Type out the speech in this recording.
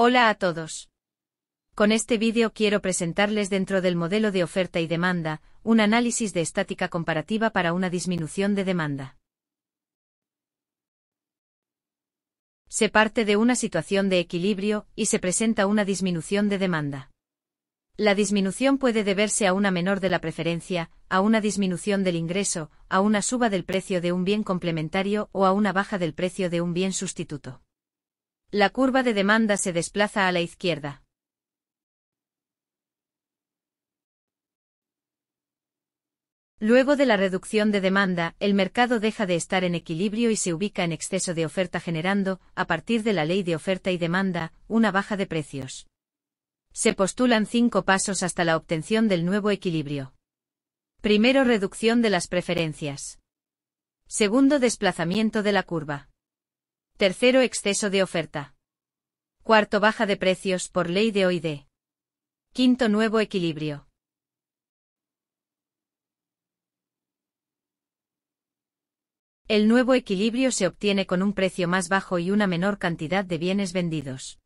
Hola a todos. Con este vídeo quiero presentarles dentro del modelo de oferta y demanda, un análisis de estática comparativa para una disminución de demanda. Se parte de una situación de equilibrio y se presenta una disminución de demanda. La disminución puede deberse a una menor de la preferencia, a una disminución del ingreso, a una suba del precio de un bien complementario o a una baja del precio de un bien sustituto. La curva de demanda se desplaza a la izquierda. Luego de la reducción de demanda, el mercado deja de estar en equilibrio y se ubica en exceso de oferta generando, a partir de la ley de oferta y demanda, una baja de precios. Se postulan cinco pasos hasta la obtención del nuevo equilibrio. Primero reducción de las preferencias. Segundo desplazamiento de la curva. Tercero, exceso de oferta. Cuarto, baja de precios por ley de OID. Quinto, nuevo equilibrio. El nuevo equilibrio se obtiene con un precio más bajo y una menor cantidad de bienes vendidos.